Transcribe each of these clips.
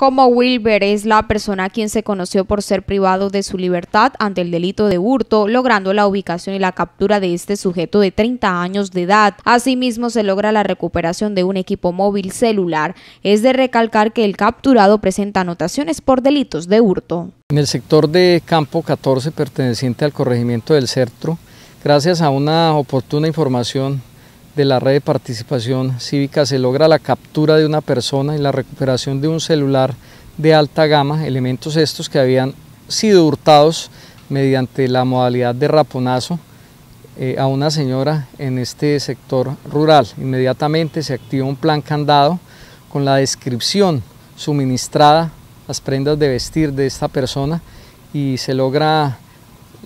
como Wilber es la persona a quien se conoció por ser privado de su libertad ante el delito de hurto, logrando la ubicación y la captura de este sujeto de 30 años de edad. Asimismo, se logra la recuperación de un equipo móvil celular. Es de recalcar que el capturado presenta anotaciones por delitos de hurto. En el sector de Campo 14, perteneciente al corregimiento del Certro, gracias a una oportuna información de la red de participación cívica se logra la captura de una persona y la recuperación de un celular de alta gama, elementos estos que habían sido hurtados mediante la modalidad de raponazo eh, a una señora en este sector rural. Inmediatamente se activa un plan candado con la descripción suministrada, las prendas de vestir de esta persona y se logra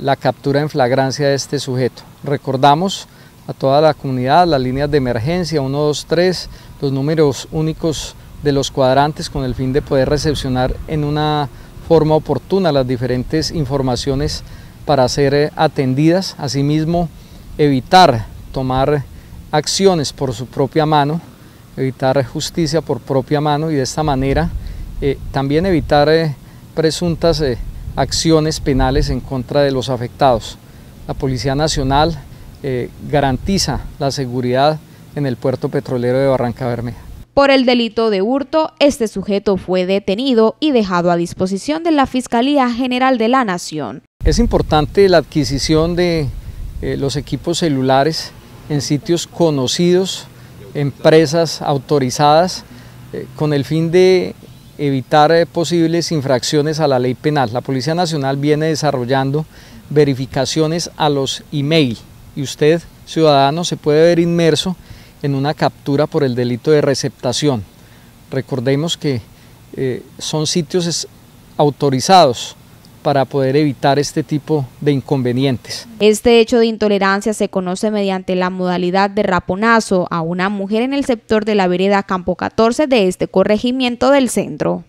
la captura en flagrancia de este sujeto. Recordamos a toda la comunidad, las líneas de emergencia 123, los números únicos de los cuadrantes con el fin de poder recepcionar en una forma oportuna las diferentes informaciones para ser eh, atendidas, asimismo evitar tomar acciones por su propia mano, evitar justicia por propia mano y de esta manera eh, también evitar eh, presuntas acciones penales en contra de los afectados. La Policía Nacional eh, garantiza la seguridad en el puerto petrolero de Barranca Bermeja. Por el delito de hurto, este sujeto fue detenido y dejado a disposición de la Fiscalía General de la Nación. Es importante la adquisición de eh, los equipos celulares en sitios conocidos, empresas autorizadas, eh, con el fin de evitar posibles infracciones a la ley penal. La Policía Nacional viene desarrollando verificaciones a los e-mail y usted, ciudadano, se puede ver inmerso en una captura por el delito de receptación. Recordemos que eh, son sitios autorizados para poder evitar este tipo de inconvenientes. Este hecho de intolerancia se conoce mediante la modalidad de raponazo a una mujer en el sector de la vereda Campo 14 de este corregimiento del centro.